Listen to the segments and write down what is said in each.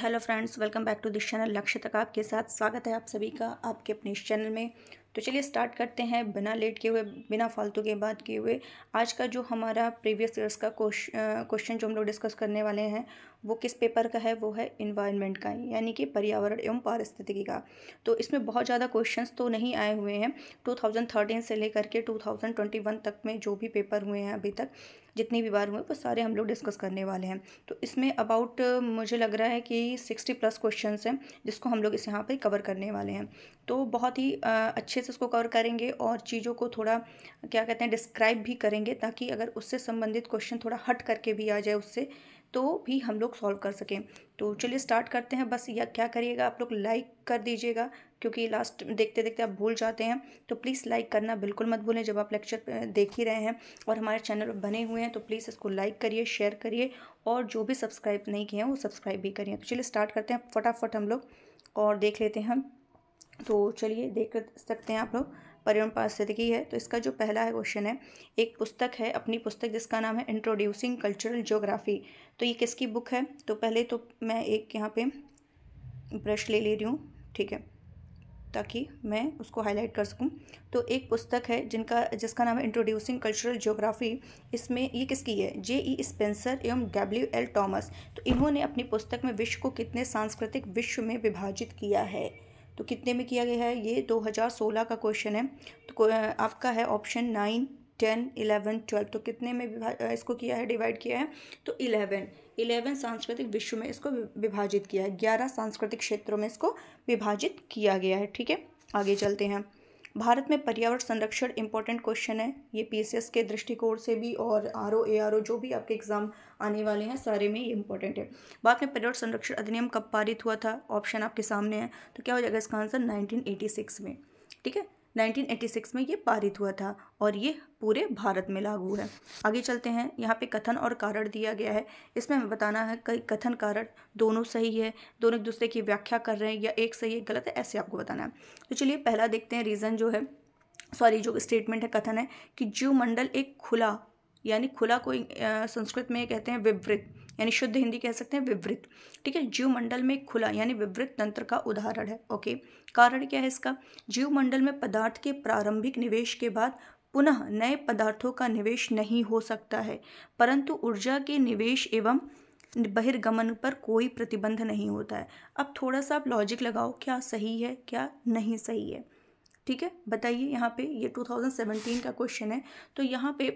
hello friends welcome back to this channel लक्ष्य तक आपके साथ स्वागत है आप सभी का आपके अपने इस चैनल में तो चलिए स्टार्ट करते हैं बिना लेट किए हुए बिना फालतू के बात किए हुए आज का जो हमारा प्रीवियस ईयर्स का क्वेश्चन जो हम लोग डिस्कस करने वाले हैं वो किस पेपर का है वो है इन्वायरमेंट का यानी कि पर्यावरण एवं पारिस्थितिकी का तो इसमें बहुत ज़्यादा क्वेश्चंस तो नहीं आए हुए हैं 2013 से लेकर के 2021 तक में जो भी पेपर हुए हैं अभी तक जितनी भी बार हुए वो सारे हम लोग डिस्कस करने वाले हैं तो इसमें अबाउट मुझे लग रहा है कि सिक्सटी प्लस क्वेश्चन हैं जिसको हम लोग इस यहाँ पर कवर करने वाले हैं तो बहुत ही अच्छे से उसको कवर करेंगे और चीज़ों को थोड़ा क्या कहते हैं डिस्क्राइब भी करेंगे ताकि अगर उससे संबंधित क्वेश्चन थोड़ा हट करके भी आ जाए उससे तो भी हम लोग सॉल्व कर सकें तो चलिए स्टार्ट करते हैं बस या क्या करिएगा आप लोग लाइक कर दीजिएगा क्योंकि लास्ट देखते देखते आप भूल जाते हैं तो प्लीज़ लाइक करना बिल्कुल मत भूलें जब आप लेक्चर देख ही रहे हैं और हमारे चैनल पर बने हुए हैं तो प्लीज़ इसको लाइक करिए शेयर करिए और जो भी सब्सक्राइब नहीं किए हैं वो सब्सक्राइब भी करिए तो चलिए स्टार्ट करते हैं फटाफट हम लोग और देख लेते हैं तो चलिए देख सकते हैं आप लोग पर्यावरण पारिस्थितिकी है तो इसका जो पहला है क्वेश्चन है एक पुस्तक है अपनी पुस्तक जिसका नाम है इंट्रोड्यूसिंग कल्चरल ज्योग्राफी तो ये किसकी बुक है तो पहले तो मैं एक यहाँ पे ब्रश ले ले रही हूँ ठीक है ताकि मैं उसको हाईलाइट कर सकूँ तो एक पुस्तक है जिनका जिसका नाम है इंट्रोड्यूसिंग कल्चरल ज्योग्राफी इसमें ये किसकी है जे ई स्पेंसर एवं डब्ल्यू एल टॉमस तो इन्होंने अपनी पुस्तक में विश्व को कितने सांस्कृतिक विश्व में विभाजित किया है तो कितने में किया गया है ये 2016 का क्वेश्चन है तो आपका है option nine ten eleven twelve तो कितने में इसको किया है डिवाइड किया है तो इलेवन इलेवन सांस्कृतिक विश्व में इसको विभाजित किया है ग्यारह सांस्कृतिक क्षेत्रों में इसको विभाजित किया गया है ठीक है आगे चलते हैं भारत में पर्यावरण संरक्षण इंपॉर्टेंट क्वेश्चन है ये पीसीएस के दृष्टिकोण से भी और R O A R O जो भी आपके एग्जाम आने वाले हैं सारे में ये इंपॉर्टेंट है बाद में पर्यावरण संरक्षण अधिनियम कब पारित हुआ था ऑप्शन आपके सामने है तो क्या हो जाएगा इसका आंसर 1986 में ठीक है 1986 में ये पारित हुआ था और ये पूरे भारत में लागू है आगे चलते हैं यहाँ पे कथन और कारण दिया गया है इसमें हमें बताना है कि कथन कारण दोनों सही है दोनों एक दूसरे की व्याख्या कर रहे हैं या एक सही है गलत है ऐसे आपको बताना है तो चलिए पहला देखते हैं रीज़न जो है सॉरी जो स्टेटमेंट है कथन है कि जीव मंडल एक खुला यानी खुला कोई संस्कृत में कहते हैं विवृत यानी शुद्ध हिंदी कह सकते हैं विवृत ठीक है जीव मंडल में खुला यानी विवृत तंत्र का उदाहरण है ओके कारण क्या है इसका जीव मंडल में पदार्थ के प्रारंभिक निवेश के बाद पुनः नए पदार्थों का निवेश नहीं हो सकता है परंतु ऊर्जा के निवेश एवं बहिर्गमन पर कोई प्रतिबंध नहीं होता है अब थोड़ा सा आप लॉजिक लगाओ क्या सही है क्या नहीं सही है ठीक है बताइए यहाँ पे ये 2017 का क्वेश्चन है तो यहाँ पे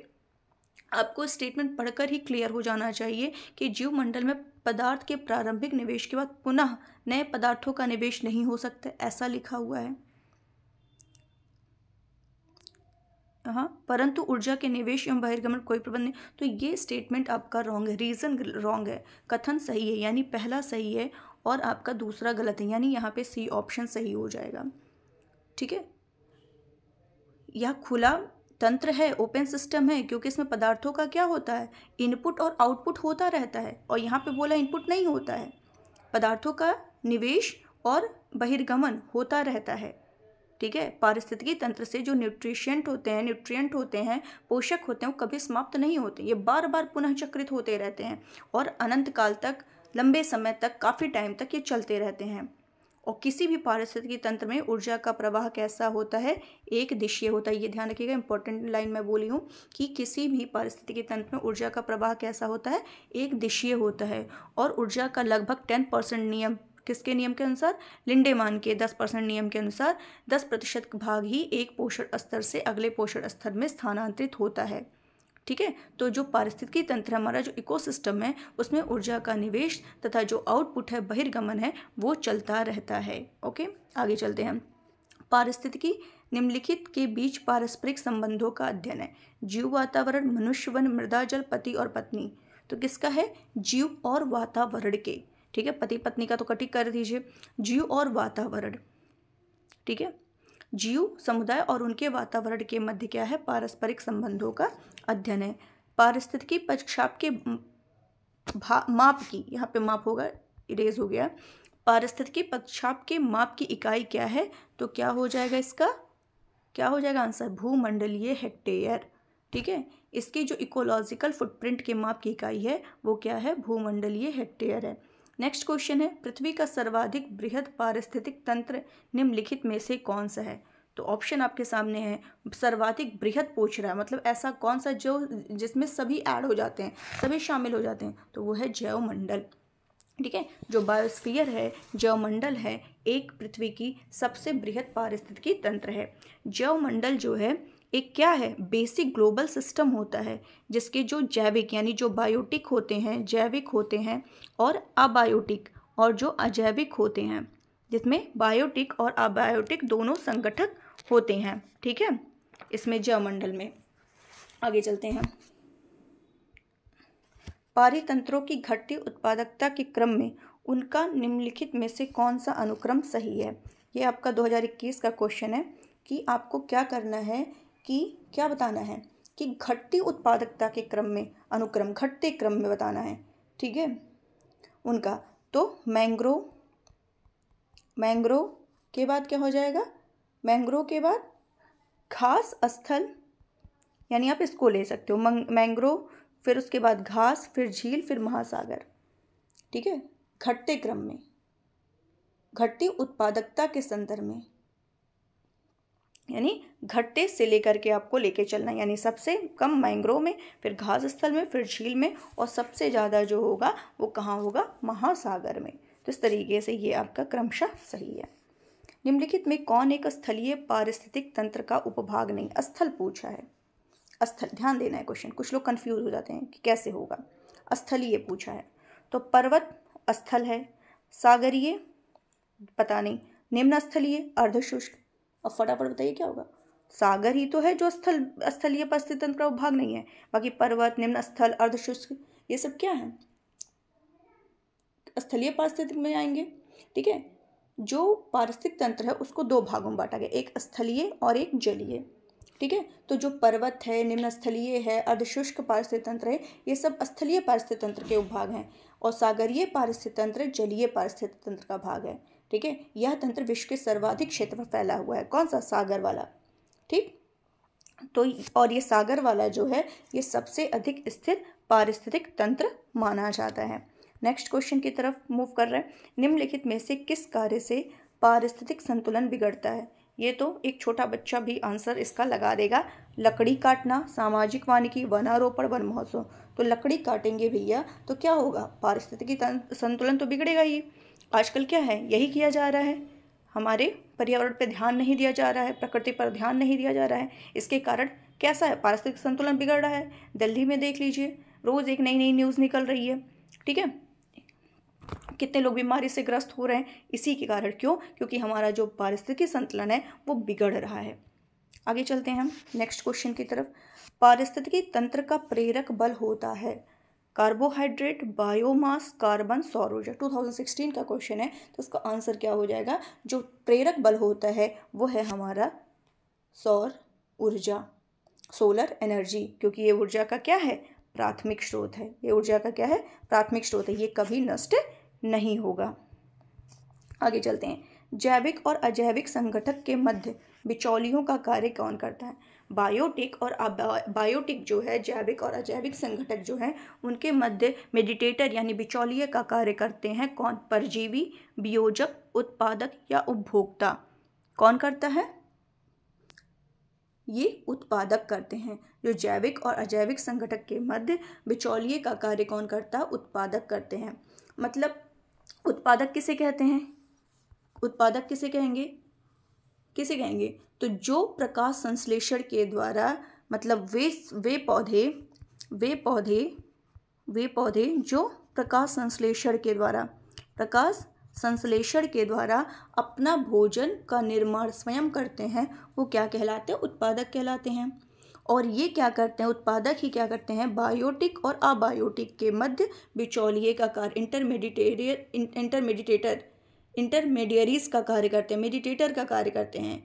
आपको स्टेटमेंट पढ़कर ही क्लियर हो जाना चाहिए कि जीवमंडल में पदार्थ के प्रारंभिक निवेश के बाद पुनः नए पदार्थों का निवेश नहीं हो सकता ऐसा लिखा हुआ है हाँ परंतु ऊर्जा के निवेश एवं बहिर्गमन कोई प्रबंध नहीं तो ये स्टेटमेंट आपका रॉन्ग है रीज़न रॉन्ग है कथन सही है यानी पहला सही है और आपका दूसरा गलत है यानी यहाँ पे सी ऑप्शन सही हो जाएगा ठीक है यह खुला तंत्र है ओपन सिस्टम है क्योंकि इसमें पदार्थों का क्या होता है इनपुट और आउटपुट होता रहता है और यहाँ पे बोला इनपुट नहीं होता है पदार्थों का निवेश और बहिर्गमन होता रहता है ठीक है पारिस्थितिकी तंत्र से जो न्यूट्रिशेंट होते हैं न्यूट्रिएंट होते हैं पोषक होते हैं वो कभी समाप्त नहीं होते ये बार बार पुनः चक्रित होते रहते हैं और अनंत काल तक लंबे समय तक काफ़ी टाइम तक ये चलते रहते हैं और किसी भी पारिस्थितिक तंत्र में ऊर्जा का प्रवाह कैसा होता है एक दिशीय होता है ये ध्यान रखिएगा इंपॉर्टेंट लाइन मैं बोली हूँ कि किसी भी पारिस्थितिकी तंत्र में ऊर्जा का प्रवाह कैसा होता है एक दिशीय होता है और ऊर्जा का लगभग टेन परसेंट नियम किसके नियम के अनुसार लिंडेमान के दस परसेंट नियम के अनुसार दस प्रतिशत भाग ही एक पोषण स्तर से अगले पोषण स्तर में स्थानांतरित होता है ठीक है तो जो पारिस्थितिकी तंत्र हमारा जो इकोसिस्टम है उसमें ऊर्जा का निवेश तथा जो आउटपुट है बहिर्गमन है वो चलता रहता है ओके आगे चलते हैं पारिस्थितिकी निम्नलिखित के बीच पारस्परिक संबंधों का अध्ययन है जीव वातावरण मनुष्य वन मृदा जल पति और पत्नी तो किसका है जीव और वातावरण के ठीक है पति पत्नी का तो कटिक कर दीजिए जीव और वातावरण ठीक है जीव समुदाय और उनके वातावरण के मध्य क्या है पारस्परिक संबंधों का अध्ययन है पारिस्थितिकी पक्षाप के माप की यहाँ पे माप होगा इरेज हो गया पारिस्थितिकी पक्षाप के माप की इकाई क्या है तो क्या हो जाएगा इसका क्या हो जाएगा आंसर भूमंडलीय हेक्टेयर ठीक है इसकी जो इकोलॉजिकल फुटप्रिंट के माप की इकाई है वो क्या है भूमंडलीय हेक्टेयर है नेक्स्ट क्वेश्चन है पृथ्वी का सर्वाधिक बृहद पारिस्थितिक तंत्र निम्नलिखित में से कौन सा है तो ऑप्शन आपके सामने है सर्वाधिक बृहद पूछ रहा है मतलब ऐसा कौन सा जो जिसमें सभी ऐड हो जाते हैं सभी शामिल हो जाते हैं तो वो है जैवमंडल ठीक है जो बायोस्फीयर है जैवमंडल है एक पृथ्वी की सबसे बृहद पारिस्थितिकी तंत्र है जैवमंडल जो है एक क्या है बेसिक ग्लोबल सिस्टम होता है जिसके जो जैविक यानी जो बायोटिक होते हैं जैविक होते हैं और अबायोटिक और जो अजैविक होते हैं जिसमें बायोटिक और अबायोटिक दोनों संगठक होते हैं ठीक है इसमें जयमंडल में आगे चलते हैं पारितंत्रों की घटती उत्पादकता के क्रम में उनका निम्नलिखित में से कौन सा अनुक्रम सही है ये आपका 2021 का क्वेश्चन है कि आपको क्या करना है कि क्या बताना है कि घटती उत्पादकता के क्रम में अनुक्रम घटते क्रम में बताना है ठीक है उनका तो मैंग्रो मैंग्रो के बाद क्या हो जाएगा मैंग्रो के बाद घास स्थल यानी आप इसको ले सकते हो मैंग्रो फिर उसके बाद घास फिर झील फिर महासागर ठीक है घटते क्रम में घटती उत्पादकता के संदर्भ में यानी घट्टे से लेकर के आपको लेके चलना यानी सबसे कम मैंग्रोव में फिर घास स्थल में फिर झील में और सबसे ज़्यादा जो होगा वो कहाँ होगा महासागर में तो इस तरीके से ये आपका क्रमशः सही है निम्नलिखित में कौन एक स्थलीय पारिस्थितिक तंत्र का उपभाग नहीं स्थल पूछा है स्थल ध्यान देना है क्वेश्चन कुछ लोग कन्फ्यूज हो जाते हैं कि कैसे होगा स्थलीय पूछा है तो पर्वत स्थल है सागरीय पता नहीं निम्न स्थलीय अर्धशुष्क अब फटाफट बताइए क्या होगा सागर ही तो है जो स्थल स्थलीय पर स्थित तंत्र का भाग नहीं है बाकी पर्वत निम्न स्थल अर्धशुष्क ये सब क्या है स्थलीय पारिस्थितिक में आएंगे ठीक है जो पारिस्थितिक तंत्र है उसको दो भागों में बांटा गया एक स्थलीय और एक जलीय ठीक है तो जो पर्वत है निम्न स्थलीय है अर्धशुष्क पारिस्थितिक तंत्र है ये सब स्थलीय पारिस्थितिक तंत्र के उपभाग हैं और सागरीय पारिस्थितिक तंत्र जलीय पारिस्थितिक तंत्र का भाग है ठीक है यह तंत्र विश्व के सर्वाधिक क्षेत्र में फैला हुआ है कौन सा सागर वाला ठीक तो और ये सागर वाला जो है ये सबसे अधिक स्थिर पारिस्थितिक तंत्र माना जाता है नेक्स्ट क्वेश्चन की तरफ मूव कर रहे हैं निम्नलिखित में से किस कार्य से पारिस्थितिक संतुलन बिगड़ता है ये तो एक छोटा बच्चा भी आंसर इसका लगा देगा लकड़ी काटना सामाजिक वानिकी वनारोपण वन महोत्सव तो लकड़ी काटेंगे भैया तो क्या होगा पारिस्थितिकी संतुलन तो बिगड़ेगा ही आजकल क्या है यही किया जा रहा है हमारे पर्यावरण पर ध्यान नहीं दिया जा रहा है प्रकृति पर ध्यान नहीं दिया जा रहा है इसके कारण कैसा है पारिस्थितिक संतुलन बिगड़ रहा है दिल्ली में देख लीजिए रोज़ एक नई नई न्यूज़ निकल रही है ठीक है कितने लोग बीमारी से ग्रस्त हो रहे हैं इसी के कारण क्यों क्योंकि हमारा जो पारिस्थितिकी संतुलन है वो बिगड़ रहा है आगे चलते हैं हम नेक्स्ट क्वेश्चन की तरफ पारिस्थितिकी तंत्र का प्रेरक बल होता है कार्बोहाइड्रेट बायोमास कार्बन सौर ऊर्जा 2016 का क्वेश्चन है तो इसका आंसर क्या हो जाएगा जो प्रेरक बल होता है वो है हमारा सौर ऊर्जा सोलर एनर्जी क्योंकि ये ऊर्जा का क्या है प्राथमिक स्रोत है ये ऊर्जा का क्या है प्राथमिक स्रोत है ये कभी नष्ट नहीं होगा आगे चलते हैं जैविक और अजैविक संगठक के मध्य बिचौलियों का कार्य कौन करता है बायोटिक और बायोटिक जो है जैविक और अजैविक संगठक जो हैं उनके मध्य मेडिटेटर यानी बिचौलिए का कार्य करते हैं कौन परजीवी वियोजक उत्पादक या उपभोक्ता कौन करता है ये उत्पादक करते हैं जो जैविक और अजैविक संगठक के मध्य बिचौलिए का कार्य कौन करता है उत्पादक करते हैं मतलब उत्पादक किसे कहते हैं उत्पादक किसे कहेंगे किसे कहेंगे तो जो प्रकाश संश्लेषण के द्वारा मतलब वे वे पौधे वे पौधे वे पौधे जो प्रकाश संश्लेषण के द्वारा प्रकाश संश्लेषण के द्वारा अपना भोजन का निर्माण स्वयं करते हैं वो क्या कहलाते हैं उत्पादक कहलाते हैं और ये क्या करते हैं उत्पादक ही क्या करते हैं बायोटिक और अबायोटिक के मध्य बिचौलिए का कार्य इंटरमेडिटेरियर इंटरमेडिटेटर इंटरमीडियरीज का कार्य करते हैं मेडिटेटर का कार्य करते हैं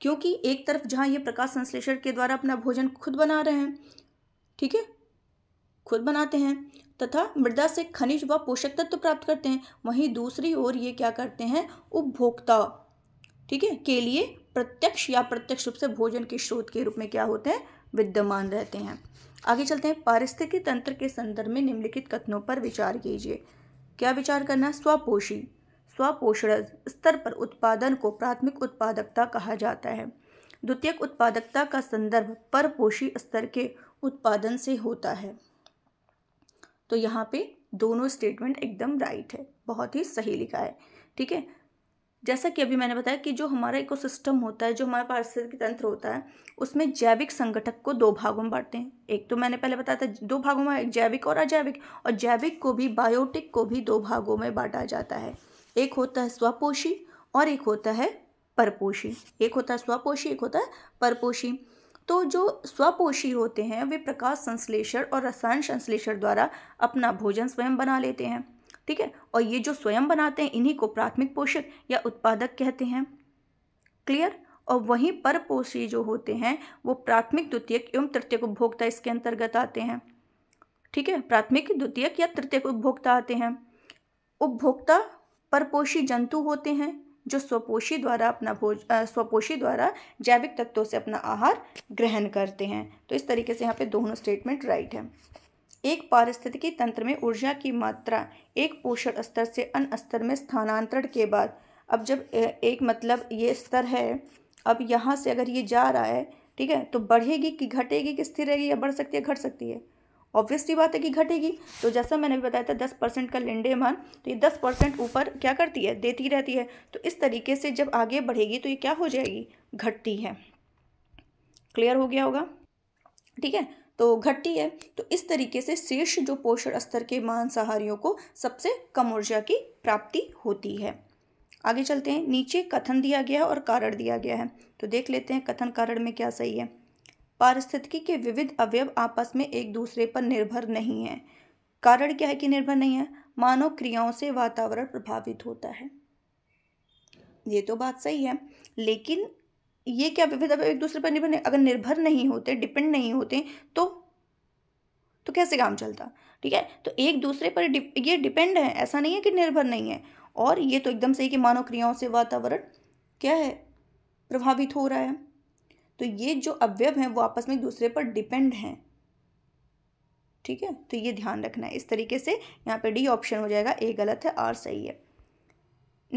क्योंकि एक तरफ जहाँ ये प्रकाश संश्लेषण के द्वारा अपना भोजन खुद बना रहे हैं ठीक है खुद बनाते हैं तथा मृदा से खनिज व पोषक तत्व तो प्राप्त करते हैं वहीं दूसरी ओर ये क्या करते हैं उपभोक्ता ठीक है के लिए प्रत्यक्ष या प्रत्यक्ष रूप से भोजन के स्रोत के रूप में क्या होते हैं विद्यमान रहते हैं आगे चलते हैं पारिस्थितिकी तंत्र के संदर्भ में निम्नलिखित कथनों पर विचार कीजिए क्या विचार करना स्वपोषी स्वपोषण स्तर पर उत्पादन को प्राथमिक उत्पादकता कहा जाता है द्वितीयक उत्पादकता का संदर्भ परपोषी स्तर के उत्पादन से होता है तो यहाँ पे दोनों स्टेटमेंट एकदम राइट है बहुत ही सही लिखा है ठीक है जैसा कि अभी मैंने बताया कि जो हमारा इकोसिस्टम होता है जो हमारा पारिस्थितिक तंत्र होता है उसमें जैविक संगठक को दो भागों में बांटते हैं एक तो मैंने पहले बताया था दो भागों में जैविक और अजैविक और जैविक को भी बायोटिक को भी दो भागों में बांटा जाता है एक होता है स्वपोषी और एक होता है परपोषी एक होता है स्वपोषी एक होता है परपोषी तो जो स्वपोषी होते हैं वे प्रकाश संश्लेषण और रसायन संश्लेषण द्वारा अपना भोजन स्वयं बना लेते हैं ठीक है और ये जो स्वयं बनाते हैं इन्हीं को प्राथमिक पोषक या उत्पादक कहते हैं क्लियर और वहीं परपोषी जो होते हैं वो प्राथमिक द्वितीयक एवं तृतीयक उपभोक्ता इसके अंतर्गत आते हैं ठीक है प्राथमिक द्वितीयक या तृतीयक उपभोक्ता आते हैं उपभोक्ता परपोषी जंतु होते हैं जो स्वपोषी द्वारा अपना भोज स्वपोषी द्वारा जैविक तत्वों से अपना आहार ग्रहण करते हैं तो इस तरीके से यहाँ पे दोनों स्टेटमेंट राइट है एक पारिस्थितिकी तंत्र में ऊर्जा की मात्रा एक पोषण स्तर से अन्य स्तर में स्थानांतरण के बाद अब जब एक मतलब ये स्तर है अब यहाँ से अगर ये जा रहा है ठीक है तो बढ़ेगी कि घटेगी कि स्थिर रहेगी या बढ़ सकती है घट सकती है ऑब्वियसली बात है कि घटेगी तो जैसा मैंने भी बताया था दस परसेंट का मान तो ये दस परसेंट ऊपर क्या करती है देती रहती है तो इस तरीके से जब आगे बढ़ेगी तो ये क्या हो जाएगी घटती है क्लियर हो गया होगा ठीक है तो घटती है तो इस तरीके से शीर्ष जो पोषण स्तर के मांसाहारियों को सबसे कम ऊर्जा की प्राप्ति होती है आगे चलते हैं नीचे कथन दिया गया है और कारण दिया गया है तो देख लेते हैं कथन कारण में क्या सही है पारिस्थितिकी के विविध अवयव आपस में एक दूसरे पर निर्भर नहीं है कारण क्या है कि निर्भर नहीं है मानव क्रियाओं से वातावरण प्रभावित होता है ये तो बात सही है लेकिन ये क्या विविध अवयव एक दूसरे पर निर्भर अगर निर्भर नहीं होते डिपेंड नहीं होते तो तो कैसे काम चलता ठीक है तो एक दूसरे पर डिप, ये डिपेंड है ऐसा नहीं है कि निर्भर नहीं है और ये तो एकदम सही कि मानव क्रियाओं से वातावरण क्या है प्रभावित हो रहा है तो ये जो अवयव हैं वो आपस में एक दूसरे पर डिपेंड हैं ठीक है तो ये ध्यान रखना है इस तरीके से यहाँ पे डी ऑप्शन हो जाएगा ए गलत है आर सही है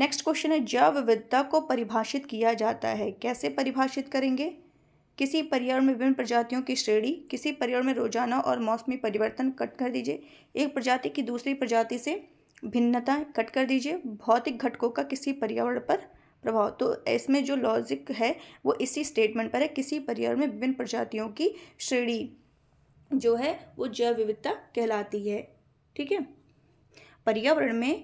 नेक्स्ट क्वेश्चन है जैव विविधता को परिभाषित किया जाता है कैसे परिभाषित करेंगे किसी पर्यावरण में विभिन्न प्रजातियों की श्रेणी किसी पर्यावरण में रोजाना और मौसमी परिवर्तन कट कर दीजिए एक प्रजाति की दूसरी प्रजाति से भिन्नता कट कर दीजिए भौतिक घटकों का किसी पर्यावरण पर प्रभाव तो इसमें जो लॉजिक है वो इसी स्टेटमेंट पर है किसी परिवार में विभिन्न प्रजातियों की श्रेणी जो है वो जैव विविधता कहलाती है ठीक है पर्यावरण में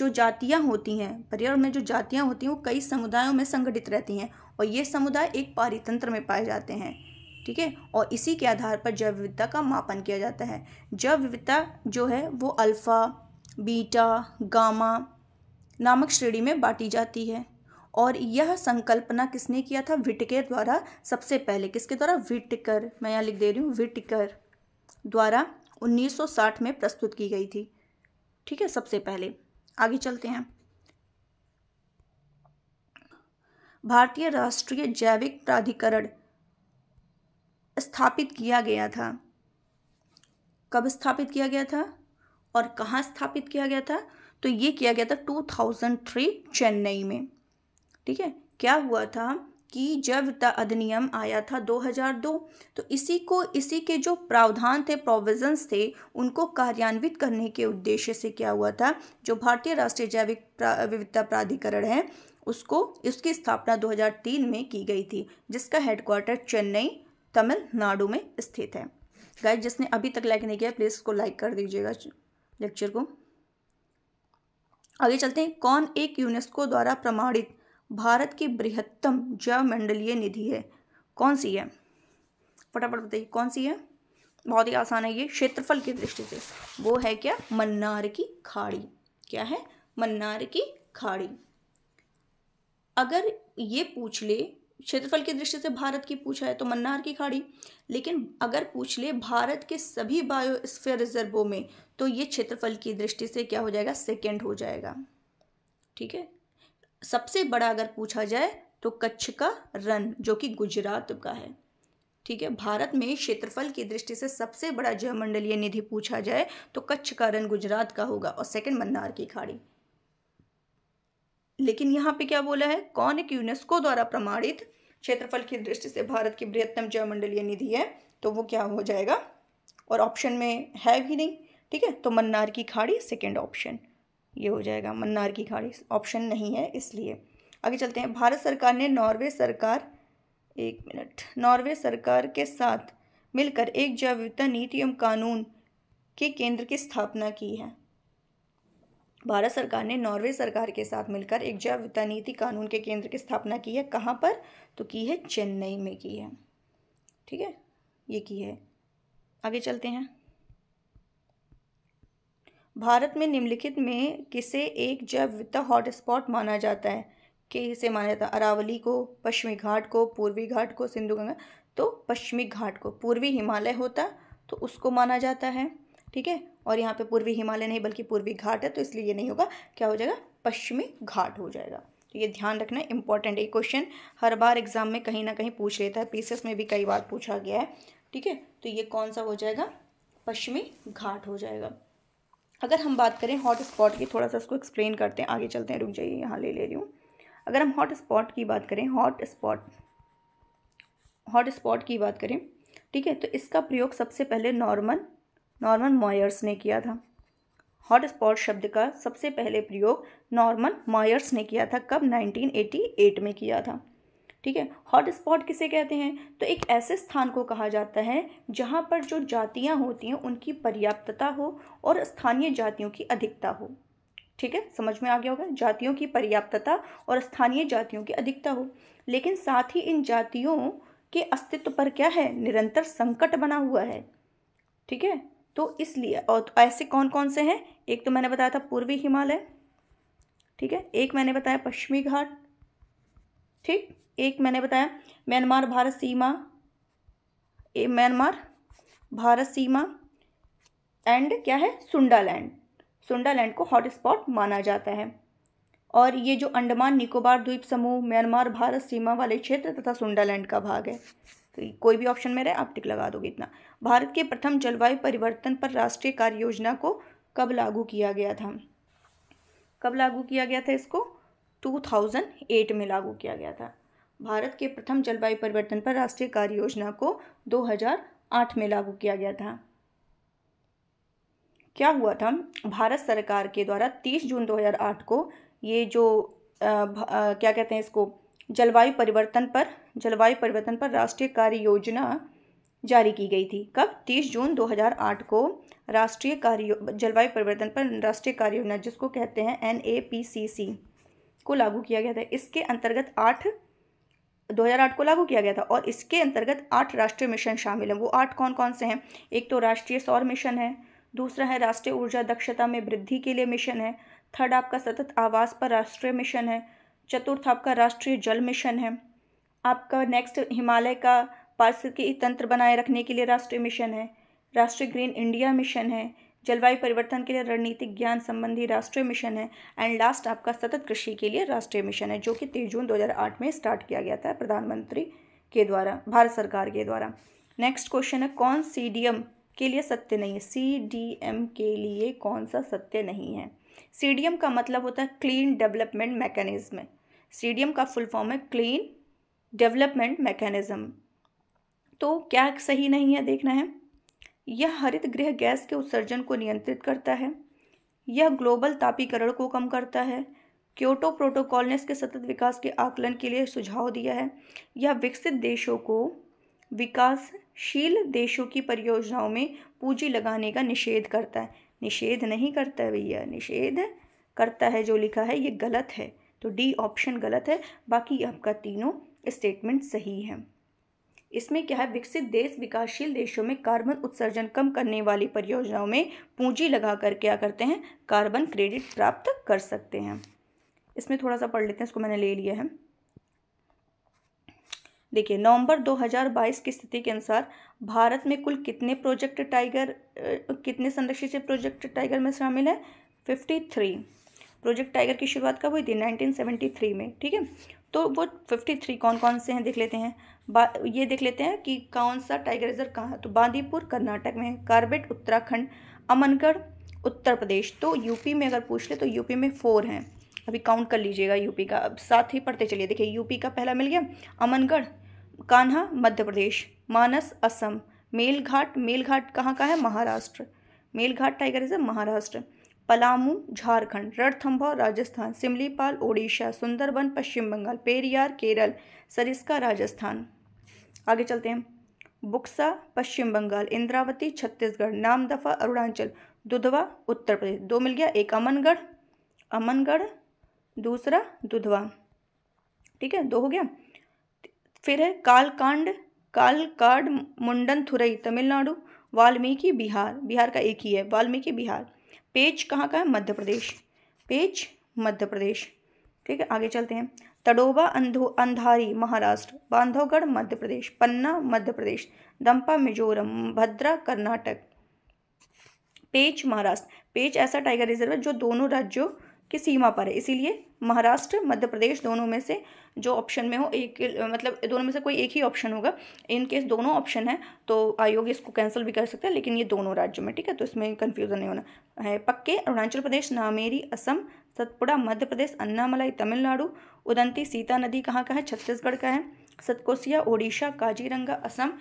जो जातियाँ होती हैं पर्यावरण में जो जातियाँ होती हैं वो कई समुदायों में संगठित रहती हैं और ये समुदाय एक पारितंत्र में पाए जाते हैं ठीक है और इसी के आधार पर जैव विविधता का मापन किया जाता है जैव विविधता जो है वो अल्फ़ा बीटा गामा नामक श्रेणी में बांटी जाती है और यह संकल्पना किसने किया था विटकर द्वारा सबसे पहले किसके द्वारा विटकर मैं यहाँ लिख दे रही हूँ विटकर द्वारा 1960 में प्रस्तुत की गई थी ठीक है सबसे पहले आगे चलते हैं भारतीय राष्ट्रीय जैविक प्राधिकरण स्थापित किया गया था कब स्थापित किया गया था और कहाँ स्थापित किया गया था तो ये किया गया था 2003 चेन्नई में ठीक है क्या हुआ था कि जब अधिनियम आया था 2002 तो इसी को इसी के जो प्रावधान थे प्रोविजंस थे उनको कार्यान्वित करने के उद्देश्य से क्या हुआ था जो भारतीय राष्ट्रीय जैविक विविधता प्राधिकरण है उसको इसकी स्थापना 2003 में की गई थी जिसका हेडक्वार्टर चेन्नई तमिलनाडु में स्थित है गाय जिसने अभी तक लाइक नहीं किया प्लीज़ उसको लाइक कर दीजिएगा लेक्चर को आगे चलते हैं कौन एक यूनेस्को द्वारा प्रमाणित भारत की बृहत्तम जैव मंडलीय निधि है कौन सी है फटाफट बताइए कौन सी है बहुत ही आसान है ये क्षेत्रफल की दृष्टि से वो है क्या मन्नार की खाड़ी क्या है मन्नार की खाड़ी अगर ये पूछ ले क्षेत्रफल की दृष्टि से भारत की पूछा है तो मन्नार की खाड़ी लेकिन अगर पूछ ले भारत के सभी बायोस्फीयर रिजर्वों में तो ये क्षेत्रफल की दृष्टि से क्या हो जाएगा सेकेंड हो जाएगा ठीक है सबसे बड़ा अगर पूछा जाए तो कच्छ का रन जो कि गुजरात का है ठीक है भारत में क्षेत्रफल की दृष्टि से सबसे बड़ा जयमंडलीय निधि पूछा जाए तो कच्छ का रन गुजरात का होगा और सेकंड मन्नार की खाड़ी लेकिन यहाँ पे क्या बोला है कौन एक यूनेस्को द्वारा प्रमाणित क्षेत्रफल की दृष्टि से भारत की बृहत्तम जयमंडलीय निधि है तो वो क्या हो जाएगा और ऑप्शन में है भी नहीं ठीक है तो मन्नार की खाड़ी सेकेंड ऑप्शन ये हो जाएगा मन्नार की खाड़ी ऑप्शन नहीं है इसलिए आगे चलते हैं भारत सरकार ने नॉर्वे सरकार एक मिनट नॉर्वे सरकार के साथ मिलकर एक जैविकता नीति एवं कानून के केंद्र की स्थापना की है भारत सरकार ने नॉर्वे सरकार के साथ मिलकर एक जैविकता नीति कानून के केंद्र की स्थापना की है कहाँ पर तो की है चेन्नई में की है ठीक है ये की है आगे चलते हैं भारत में निम्नलिखित में किसे एक जैव विविधता हॉटस्पॉट माना जाता है कि इसे माना जाता है अरावली को पश्चिमी घाट को पूर्वी घाट को सिंधु गंगा तो पश्चिमी घाट को पूर्वी हिमालय होता तो उसको माना जाता है ठीक है और यहाँ पे पूर्वी हिमालय नहीं बल्कि पूर्वी घाट है तो इसलिए ये नहीं होगा क्या हो जाएगा पश्चिमी घाट हो जाएगा तो ये ध्यान रखना इंपॉर्टेंट है क्वेश्चन हर बार एग्जाम में कहीं ना कहीं पूछ लेता है पीसीएस में भी कई बार पूछा गया है ठीक है तो ये कौन सा हो जाएगा पश्चिमी घाट हो जाएगा अगर हम बात करें हॉट स्पॉट की थोड़ा सा इसको एक्सप्लेन करते हैं आगे चलते हैं रुक जाइए यहाँ ले ले रही हूँ अगर हम हॉट स्पॉट की बात करें हॉट स्पॉट हॉट स्पॉट की बात करें ठीक है तो इसका प्रयोग सबसे पहले नॉर्मन नॉर्मन मॉयर्स ने किया था हॉट स्पॉट शब्द का सबसे पहले प्रयोग नॉर्मन मॉयर्स ने किया था कब 1988 में किया था ठीक है हॉट स्पॉट किसे कहते हैं तो एक ऐसे स्थान को कहा जाता है जहाँ पर जो जातियाँ होती हैं उनकी पर्याप्तता हो और स्थानीय जातियों की अधिकता हो ठीक है समझ में आ गया होगा जातियों की पर्याप्तता और स्थानीय जातियों की अधिकता हो लेकिन साथ ही इन जातियों के अस्तित्व पर क्या है निरंतर संकट बना हुआ है ठीक है तो इसलिए और ऐसे कौन कौन से हैं एक तो मैंने बताया था पूर्वी हिमालय ठीक है एक मैंने बताया पश्चिमी घाट ठीक एक मैंने बताया म्यांमार भारत सीमा म्यांमार भारत सीमा एंड क्या है सुंडालैंड सुंडालैंड को हॉटस्पॉट माना जाता है और ये जो अंडमान निकोबार द्वीप समूह म्यांमार भारत सीमा वाले क्षेत्र तथा सुंडालैंड का भाग है तो कोई भी ऑप्शन में रहे आप टिक लगा दोगे इतना भारत के प्रथम जलवायु परिवर्तन पर राष्ट्रीय कार्य योजना को कब लागू किया गया था कब लागू किया गया था इसको 2008 में लागू किया गया था भारत के प्रथम जलवायु परिवर्तन पर राष्ट्रीय कार्य योजना को 2008 में लागू किया गया था क्या हुआ था भारत सरकार के द्वारा 30 जून 2008 को ये जो आ, आ, क्या कहते हैं इसको जलवायु परिवर्तन पर जलवायु परिवर्तन पर राष्ट्रीय कार्य योजना जारी की गई थी कब 30 जून 2008 को राष्ट्रीय कार्य जलवायु परिवर्तन पर राष्ट्रीय कार्य योजना जिसको कहते हैं एन को लागू किया गया था इसके अंतर्गत आठ 2008 को लागू किया गया था और इसके अंतर्गत आठ राष्ट्रीय मिशन शामिल हैं वो आठ कौन कौन से हैं एक तो राष्ट्रीय सौर मिशन है दूसरा है राष्ट्रीय ऊर्जा दक्षता में वृद्धि के लिए मिशन है थर्ड आपका सतत आवास पर राष्ट्रीय मिशन है चतुर्थ आपका राष्ट्रीय जल मिशन है आपका नेक्स्ट हिमालय का पारिस्थितिकी तंत्र बनाए रखने के लिए राष्ट्रीय मिशन है राष्ट्रीय ग्रीन इंडिया मिशन है जलवायु परिवर्तन के लिए रणनीतिक ज्ञान संबंधी राष्ट्रीय मिशन है एंड लास्ट आपका सतत कृषि के लिए राष्ट्रीय मिशन है जो कि तीस जून 2008 में स्टार्ट किया गया था प्रधानमंत्री के द्वारा भारत सरकार के द्वारा नेक्स्ट क्वेश्चन है कौन सी के लिए सत्य नहीं है सी के लिए कौन सा सत्य नहीं है सी का मतलब होता है क्लीन डेवलपमेंट मैकेनिज्म सी का फुल फॉर्म है क्लीन डेवलपमेंट मैकेनिज्म तो क्या सही नहीं है देखना है यह हरित गृह गैस के उत्सर्जन को नियंत्रित करता है यह ग्लोबल तापीकरण को कम करता है क्योटो प्रोटोकॉल ने इसके सतत विकास के आकलन के लिए सुझाव दिया है यह विकसित देशों को विकासशील देशों की परियोजनाओं में पूंजी लगाने का निषेध करता है निषेध नहीं करता है भैया निषेध करता है जो लिखा है ये गलत है तो डी ऑप्शन गलत है बाकी आपका तीनों स्टेटमेंट सही है इसमें क्या है विकसित देश विकासशील देशों में कार्बन उत्सर्जन कम करने वाली परियोजनाओं में पूंजी लगा कर क्या करते हैं कार्बन क्रेडिट प्राप्त कर सकते हैं इसमें थोड़ा सा पढ़ लेते हैं इसको मैंने ले लिया है देखिए नवंबर 2022 की स्थिति के अनुसार भारत में कुल कितने प्रोजेक्ट टाइगर कितने संरक्षित प्रोजेक्ट टाइगर में शामिल है 53 प्रोजेक्ट टाइगर की शुरुआत कब हुई थी 1973 में ठीक है तो वो फिफ्टी थ्री कौन कौन से हैं देख लेते हैं ये देख लेते हैं कि कौन सा टाइगर रिजर्व कहाँ है तो बांदीपुर कर्नाटक में कार्बेट उत्तराखंड अमनगढ़ उत्तर प्रदेश तो यूपी में अगर पूछ ले तो यूपी में फोर हैं अभी काउंट कर लीजिएगा यूपी का अब साथ ही पढ़ते चलिए देखिए यूपी का पहला मिल गया अमनगढ़ कान्हा मध्य प्रदेश मानस असम मेलघाट मेलघाट कहाँ का है महाराष्ट्र मेलघाट टाइगर रिजर्व महाराष्ट्र पलामू झारखंड रणथंभा राजस्थान सिमलीपाल ओडिशा सुंदरबन पश्चिम बंगाल पेरियार केरल सरिस्का राजस्थान आगे चलते हैं बुक्सा पश्चिम बंगाल इंद्रावती छत्तीसगढ़ नामदफा अरुणाचल दुधवा उत्तर प्रदेश दो मिल गया एक अमनगढ़ अमनगढ़ दूसरा दुधवा ठीक है दो हो गया फिर है कालकांड कालकाड मुंडन थुरई तमिलनाडु वाल्मीकि बिहार बिहार का एक ही है वाल्मीकि बिहार पेज कहाँ का है मध्य प्रदेश पेज मध्य प्रदेश ठीक है आगे चलते हैं तडोबा अंधो अंधारी महाराष्ट्र बांधवगढ़ मध्य प्रदेश पन्ना मध्य प्रदेश दंपा मिजोरम भद्रा कर्नाटक पेच महाराष्ट्र पेच ऐसा टाइगर रिजर्व है जो दोनों राज्यों की सीमा पर है इसीलिए महाराष्ट्र मध्य प्रदेश दोनों में से जो ऑप्शन में हो एक मतलब दोनों में से कोई एक ही ऑप्शन होगा इन केस दोनों ऑप्शन है तो आयोग इसको कैंसिल भी कर सकता है लेकिन ये दोनों राज्यों में ठीक है तो इसमें कन्फ्यूज़न नहीं होना है पक्के अरुणाचल प्रदेश नामेरी असम सतपुड़ा मध्य प्रदेश अन्नामलाई तमिलनाडु उदंती सीता नदी कहाँ का है छत्तीसगढ़ का है सतकोसिया ओडिशा काजीरंगा असम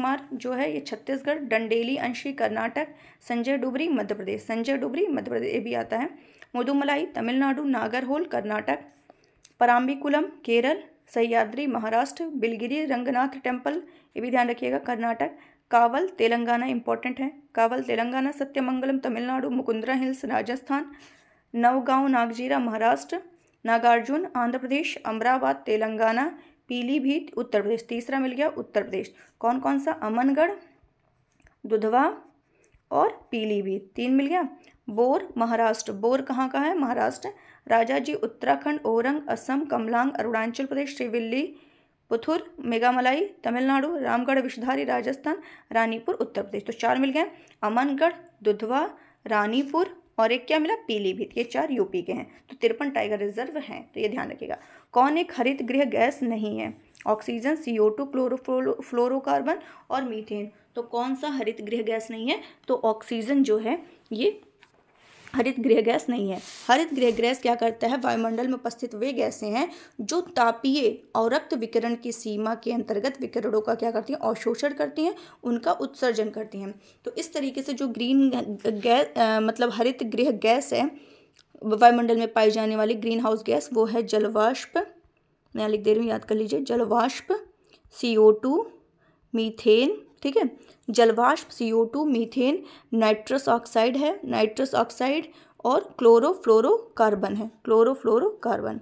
मार्ग जो है ये छत्तीसगढ़ डंडेली अंशी कर्नाटक संजय डुबरी मध्य प्रदेश संजय डुबरी मध्य प्रदेश ये भी आता है मुदुमलाई तमिलनाडु नागरहोल कर्नाटक पराम्बिकुलम केरल सह्याद्री महाराष्ट्र बिलगिरी रंगनाथ टेम्पल ये भी ध्यान रखिएगा कर्नाटक कावल तेलंगाना इंपॉर्टेंट है कावल तेलंगाना सत्यमंगलम तमिलनाडु मुकुंद्रा हिल्स राजस्थान नवगांव नागजीरा महाराष्ट्र नागार्जुन आंध्र प्रदेश अमराबाद तेलंगाना पीलीभीत उत्तर प्रदेश तीसरा मिल गया उत्तर प्रदेश कौन कौन सा अमनगढ़ दुधवा और पीलीभीत तीन मिल गया बोर महाराष्ट्र बोर कहाँ का है महाराष्ट्र राजा जी उत्तराखंड ओरंग असम कमलांग अरुणाचल प्रदेश श्रीविल्ली पुथुर मेघामलाई तमिलनाडु रामगढ़ विषधारी राजस्थान रानीपुर उत्तर प्रदेश तो चार मिल गए अमनगढ़ दुधवा रानीपुर और एक क्या मिला पीलीभीत ये चार यूपी के हैं तो तिरपन टाइगर रिजर्व हैं तो ये ध्यान रखिएगा कौन एक हरित गृह गैस नहीं है oxygen C O two chlorofluorocarbon और मीथेन तो कौन सा हरित गृह गैस नहीं है तो ऑक्सीजन जो है ये हरित गृह गैस नहीं है हरित गृह गैस क्या करता है वायुमंडल में उपस्थित वे गैसें हैं जो तापीय और रक्त विकिरण की सीमा के अंतर्गत विकिरणों का क्या करती हैं अवशोषण करती हैं उनका उत्सर्जन करती हैं तो इस तरीके से जो ग्रीन गैस मतलब हरित गृह गैस है वायुमंडल में पाई जाने वाली ग्रीन हाउस गैस वो है जलवाष्प मैं लिख दे रही हूँ याद कर लीजिए जलवाष्प सी ओ टू मीथेन ठीक है जलवाष्प CO two methane nitrous oxide है नाइट्रस ऑक्साइड और क्लोरोफ्लोरोकार्बन है क्लोरोफ्लोरोकार्बन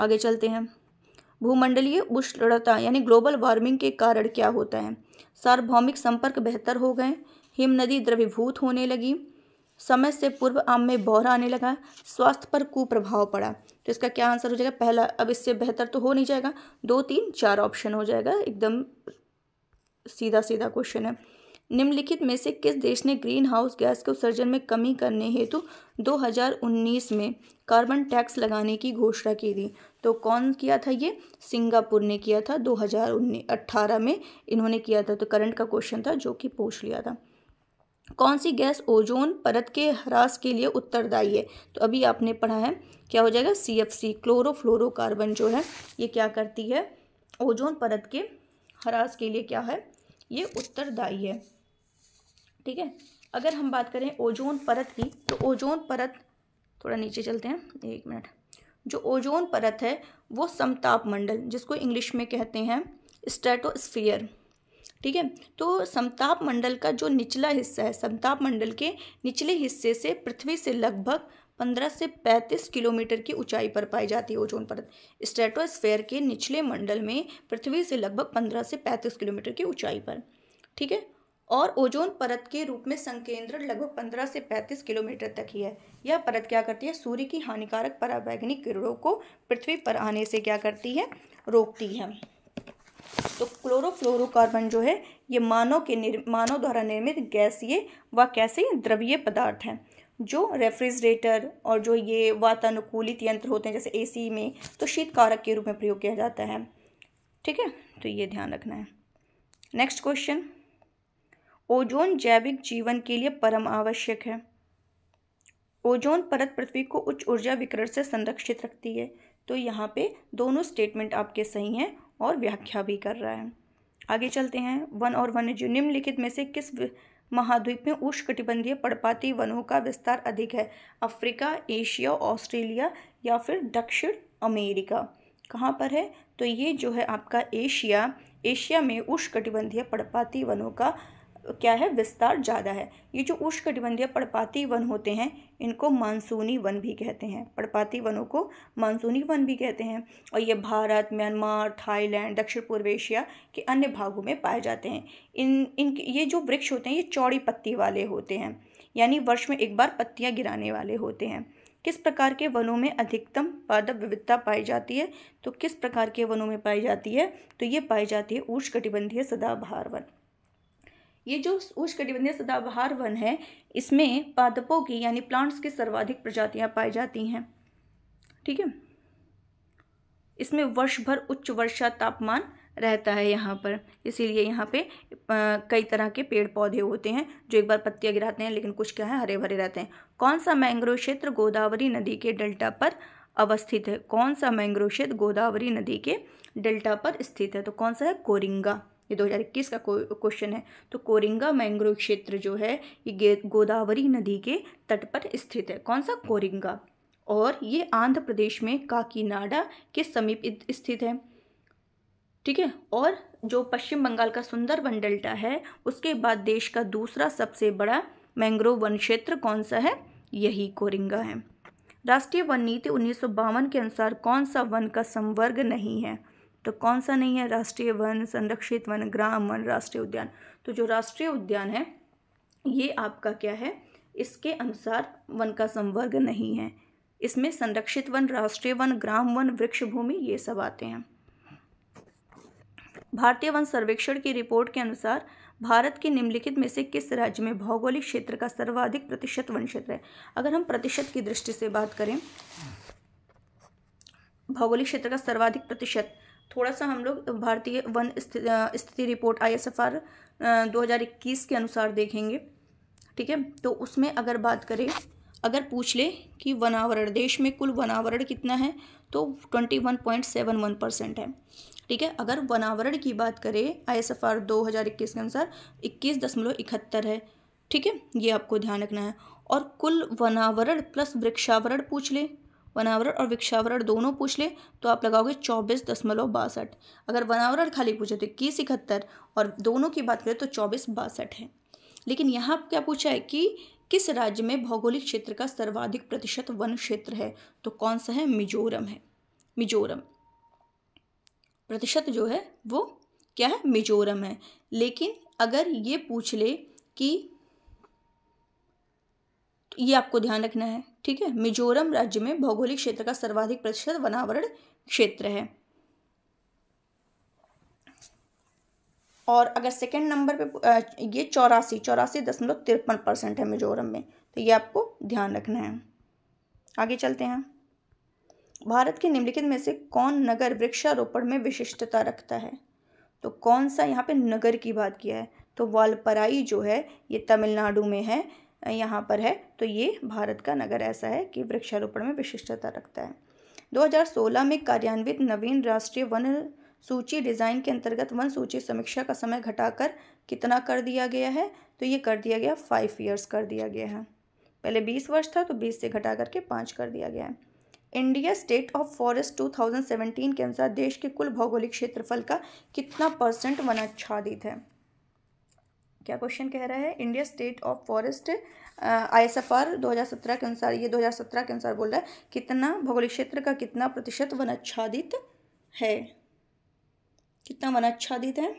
आगे चलते हैं भूमंडलीय उष्णता यानी ग्लोबल वार्मिंग के कारण क्या होता है सार्वभौमिक संपर्क बेहतर हो गए हिम नदी द्रवीभूत होने लगी समय से पूर्व आम में बौर आने लगा स्वास्थ्य पर कुप्रभाव पड़ा तो इसका क्या आंसर हो जाएगा पहला अब इससे बेहतर तो हो नहीं जाएगा दो तीन चार ऑप्शन हो जाएगा एकदम सीधा सीधा क्वेश्चन है निम्नलिखित में से किस देश ने ग्रीन हाउस गैस के उत्सर्जन में कमी करने हेतु 2019 में कार्बन टैक्स लगाने की घोषणा की थी तो कौन किया था ये सिंगापुर ने किया था 2018 में इन्होंने किया था तो करंट का क्वेश्चन था जो कि पूछ लिया था कौन सी गैस ओजोन परत के ह्रास के लिए उत्तरदायी है तो अभी आपने पढ़ा है क्या हो जाएगा सी एफ सी क्लोरोफ्लोरोकार्बन जो है ये क्या करती है ओजोन परत के ह्रास के लिए क्या है ये उत्तरदायी है ठीक है अगर हम बात करें ओजोन परत की तो ओजोन परत थोड़ा नीचे चलते हैं एक मिनट जो ओजोन परत है वो समताप मंडल जिसको इंग्लिश में कहते हैं स्टेटोस्फियर ठीक है तो समताप मंडल का जो निचला हिस्सा है समताप मंडल के निचले हिस्से से पृथ्वी से लगभग पंद्रह से पैंतीस किलोमीटर की ऊंचाई पर पाई जाती है ओजोन परत स्ट्रेटोस्फेयर के निचले मंडल में पृथ्वी से लगभग पंद्रह से पैंतीस किलोमीटर की ऊंचाई पर ठीक है और ओजोन परत के रूप में संकेंद्रण लगभग पंद्रह से पैंतीस किलोमीटर तक ही है यह परत क्या करती है सूर्य की हानिकारक परावैज्ञानिक किरणों को पृथ्वी पर आने से क्या करती है रोकती है तो क्लोरोफ्लोरोकार्बन जो है ये मानव के निर्मानव द्वारा निर्मित गैसीय व कैसे द्रव्य पदार्थ हैं जो रेफ्रिजरेटर और जो ये वातानुकूलित यंत्र होते हैं जैसे एसी में तो शीत कारक के रूप में प्रयोग किया जाता है ठीक है तो ये ध्यान रखना है नेक्स्ट क्वेश्चन ओजोन जैविक जीवन के लिए परम आवश्यक है ओजोन परत पृथ्वी को उच्च ऊर्जा विकरण से संरक्षित रखती है तो यहाँ पे दोनों स्टेटमेंट आपके सही हैं और व्याख्या भी कर रहा है आगे चलते हैं वन और वन्य जीव निम्नलिखित में से किस महाद्वीप में उष्णकटिबंधीय पर्णपाती वनों का विस्तार अधिक है अफ्रीका एशिया ऑस्ट्रेलिया या फिर दक्षिण अमेरिका कहाँ पर है तो ये जो है आपका एशिया एशिया में उष्णकटिबंधीय पर्णपाती वनों का क्या है विस्तार ज़्यादा है ये जो उष्णकटिबंधीय पड़पाती वन होते हैं इनको मानसूनी वन भी कहते हैं पड़पाती वनों को मानसूनी वन भी कहते हैं और ये भारत म्यांमार थाईलैंड दक्षिण पूर्व एशिया के अन्य भागों में पाए जाते हैं इन इन ये जो वृक्ष होते हैं ये चौड़ी पत्ती वाले होते हैं यानी वर्ष में एक बार पत्तियाँ गिराने वाले होते हैं किस प्रकार के वनों में अधिकतम पादप विविधता पाई जाती है तो किस प्रकार के वनों में पाई जाती है तो ये पाई जाती है कटिबंधीय सदाबहार वन ये जो उष्णकटिबंधीय सदाबहार वन है इसमें पादपों की यानी प्लांट्स की सर्वाधिक प्रजातियां पाई जाती हैं ठीक है इसमें वर्ष भर उच्च वर्षा तापमान रहता है यहाँ पर इसीलिए यहाँ पे कई तरह के पेड़ पौधे होते हैं जो एक बार पत्तियाँ गिराते हैं लेकिन कुछ क्या है हरे भरे रहते हैं कौन सा मैंग्रोव क्षेत्र गोदावरी नदी के डेल्टा पर अवस्थित है कौन सा मैंग्रोव क्षेत्र गोदावरी नदी के डेल्टा पर स्थित है तो कौन सा है कोरिंगा ये 2021 का क्वेश्चन है तो कोरिंगा मैंग्रोव क्षेत्र जो है ये गोदावरी नदी के तट पर स्थित है कौन सा कोरिंगा और ये आंध्र प्रदेश में काकीनाडा के समीप स्थित है ठीक है और जो पश्चिम बंगाल का सुंदर वन डेल्टा है उसके बाद देश का दूसरा सबसे बड़ा मैंग्रोव वन क्षेत्र कौन सा है यही कोरिंगा है राष्ट्रीय वन नीति उन्नीस के अनुसार कौन सा वन का संवर्ग नहीं है तो कौन सा नहीं है राष्ट्रीय वन संरक्षित वन ग्राम वन राष्ट्रीय उद्यान तो जो राष्ट्रीय उद्यान है ये आपका क्या है इसके अनुसार वन का संवर्ग नहीं है इसमें संरक्षित वन राष्ट्रीय वन ग्राम वन वृक्ष भूमि ये सब आते हैं भारतीय वन सर्वेक्षण की रिपोर्ट के अनुसार भारत के निम्नलिखित में से किस राज्य में भौगोलिक क्षेत्र का सर्वाधिक प्रतिशत वन क्षेत्र है अगर हम प्रतिशत की दृष्टि से बात करें भौगोलिक क्षेत्र का सर्वाधिक प्रतिशत थोड़ा सा हम लोग भारतीय वन स्थिति report I S F R दो हज़ार इक्कीस के अनुसार देखेंगे ठीक है तो उसमें अगर बात करें अगर पूछ ले कि वनावरण देश में कुल वनावरण कितना है तो twenty one point seven one percent है ठीक है अगर वनावरण की बात करें आई एस एफ आर दो हज़ार इक्कीस के अनुसार इक्कीस दशमलव इकहत्तर है ठीक है ये आपको ध्यान रखना है और कुल वनावरण प्लस वृक्षावरण पूछ ले वनावरण और विक्षावरण दोनों पूछ ले तो आप लगाओगे चौबीस दशमलव बासठ अगर वनावरण खाली पूछे तो इक्कीस इकहत्तर और दोनों की बात करें तो चौबीस बासठ है लेकिन यहाँ क्या पूछा है कि किस राज्य में भौगोलिक क्षेत्र का सर्वाधिक प्रतिशत वन क्षेत्र है तो कौन सा है मिजोरम है मिजोरम प्रतिशत जो है वो क्या है मिजोरम है लेकिन अगर ये पूछ ले कि तो ये आपको ध्यान रखना है ठीक है मिजोरम राज्य में भौगोलिक क्षेत्र का सर्वाधिक प्रतिशत वनावरण क्षेत्र है और अगर सेकेंड नंबर पे ये चौरासी चौरासी दशमलव तिरपन परसेंट है मिजोरम में तो ये आपको ध्यान रखना है आगे चलते हैं भारत के निम्नलिखित में से कौन नगर वृक्षारोपण में विशिष्टता रखता है तो कौन सा यहाँ पे नगर की बात किया है तो वालपराई जो है ये तमिलनाडु में है यहाँ पर है तो ये भारत का नगर ऐसा है कि वृक्षारोपण में विशिष्टता रखता है 2016 में कार्यान्वित नवीन राष्ट्रीय वन सूची डिज़ाइन के अंतर्गत वन सूची समीक्षा का समय घटाकर कितना कर दिया गया है तो ये कर दिया गया फाइव ईयर्स कर दिया गया है पहले बीस वर्ष था तो बीस से घटा करके पाँच कर दिया गया है इंडिया स्टेट ऑफ फॉरेस्ट 2017 के अनुसार देश के कुल भौगोलिक क्षेत्रफल का कितना परसेंट वनाच्छादित है क्या क्वेश्चन कह रहा है India state of forest I S F R दो हज़ार सत्रह के अनुसार ये दो हज़ार सत्रह के अनुसार बोल रहा है कितना भौगोलिक क्षेत्र का कितना प्रतिशत वनाच्छादित है कितना वनाच्छादित है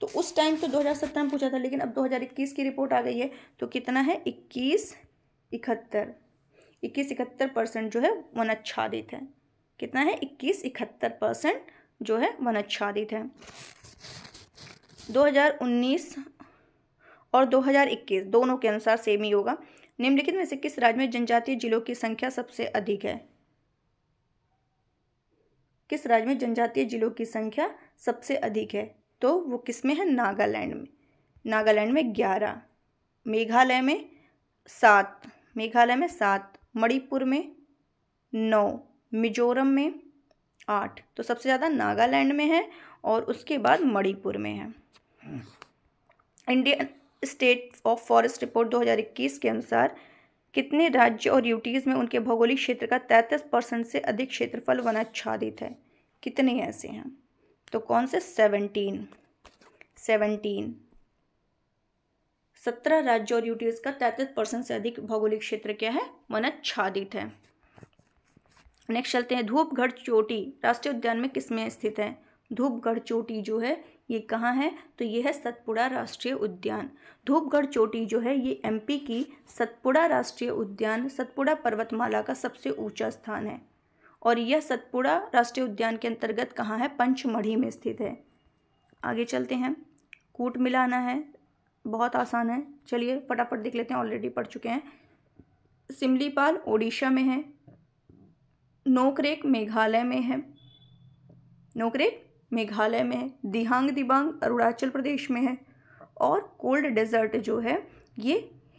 तो उस टाइम तो 2017 में पूछा था लेकिन अब 2021 की रिपोर्ट आ गई है तो कितना है इक्कीस इकहत्तर इक्कीस इकहत्तर परसेंट जो है वनाच्छादित है कितना है इक्कीस इकहत्तर परसेंट जो है वनाच्छादित है 2019 और 2021 दोनों के अनुसार सेम ही होगा निम्नलिखित में से किस राज्य में जनजातीय जिलों की संख्या सबसे अधिक है किस राज्य में जनजातीय जिलों की संख्या सबसे अधिक है तो वो किस में है नागालैंड में नागालैंड में ग्यारह मेघालय में सात मेघालय में सात मणिपुर में नौ मिजोरम में आठ तो सबसे ज़्यादा नागालैंड में है और उसके बाद मणिपुर में है Indian state of forest report 2021 के अनुसार कितने राज्य और यूटीज़ में उनके भौगोलिक क्षेत्र का 33 परसेंट से अधिक क्षेत्रफल वनाच्छादित है कितने ऐसे हैं तो कौन से 17 17 सत्रह राज्य और यूटीज का 33 परसेंट से अधिक भौगोलिक क्षेत्र क्या है वनाच्छादित है नेक्स्ट चलते हैं धूपगढ़ चोटी राष्ट्रीय उद्यान में किसमें स्थित है धूपगढ़ चोटी जो है ये कहाँ है तो ये है सतपुड़ा राष्ट्रीय उद्यान धूपगढ़ चोटी जो है ये एमपी की सतपुड़ा राष्ट्रीय उद्यान सतपुड़ा पर्वतमाला का सबसे ऊंचा स्थान है और यह सतपुड़ा राष्ट्रीय उद्यान के अंतर्गत कहाँ है पंचमढ़ी में स्थित है आगे चलते हैं कूट मिलाना है बहुत आसान है चलिए फटाफट देख लेते हैं ऑलरेडी पढ़ चुके हैं सिमलीपाल ओडिशा में है नोकरेक मेघालय में है नोकरेक मेघालय में दिहांग दिबांग अरुणाचल प्रदेश में है और कोल्ड डेजर्ट जो है ये